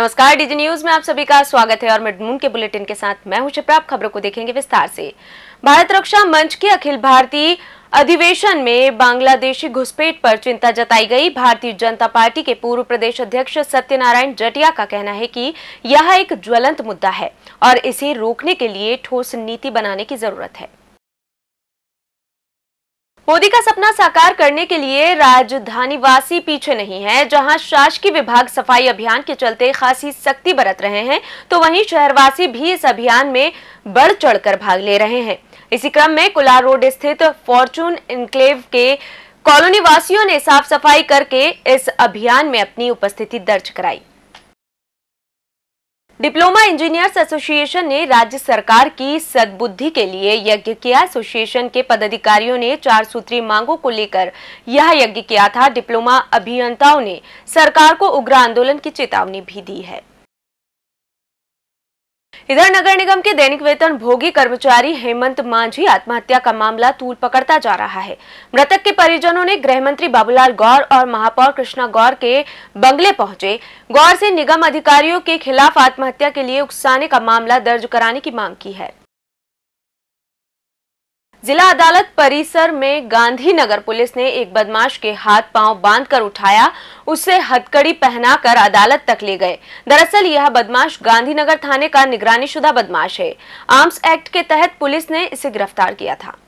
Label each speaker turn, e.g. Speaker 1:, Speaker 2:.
Speaker 1: नमस्कार DG news में आप सभी का स्वागत है और मिडमून के बुलेटिन के साथ मैं हूं शिप्रा खबरों को देखेंगे विस्तार से भारत रक्षा मंच के अखिल भारतीय अधिवेशन में बांग्लादेशी घुसपैठ पर चिंता जताई गई भारतीय जनता पार्टी के पूर्व प्रदेश अध्यक्ष सत्यनारायण जटिया का कहना है कि यह एक ज्वलंत मुद्दा है और इसे रोकने के लिए ठोस नीति बनाने की जरूरत है मोदी का सपना साकार करने के लिए राजधानी वासी पीछे नहीं है जहां शासकीय विभाग सफाई अभियान के चलते खासी सख्ती बरत रहे हैं तो वहीं शहरवासी भी इस अभियान में बढ़ चढ़कर भाग ले रहे हैं इसी क्रम में कुलार रोड स्थित फॉर्चून इंक्लेव के कॉलोनी वासियों ने साफ सफाई करके इस अभियान में अपनी उपस्थिति दर्ज कराई डिप्लोमा इंजीनियर्स एसोसिएशन ने राज्य सरकार की सद्बुद्धि के लिए यज्ञ किया एसोसिएशन के पदाधिकारियों ने चार सूत्री मांगों को लेकर यह यज्ञ किया था डिप्लोमा अभियंताओं ने सरकार को उग्र आंदोलन की चेतावनी भी दी है इधर नगर निगम के दैनिक वेतन भोगी कर्मचारी हेमंत मांझी आत्महत्या का मामला तूल पकड़ता जा रहा है मृतक के परिजनों ने गृह मंत्री बाबूलाल गौर और महापौर कृष्णा गौर के बंगले पहुंचे गौर से निगम अधिकारियों के खिलाफ आत्महत्या के लिए उकसाने का मामला दर्ज कराने की मांग की है जिला अदालत परिसर में गांधीनगर पुलिस ने एक बदमाश के हाथ पांव बांधकर उठाया उसे हथकड़ी पहनाकर अदालत तक ले गए दरअसल यह बदमाश गांधीनगर थाने का निगरानीशुदा बदमाश है आर्म्स एक्ट के तहत पुलिस ने इसे गिरफ्तार किया था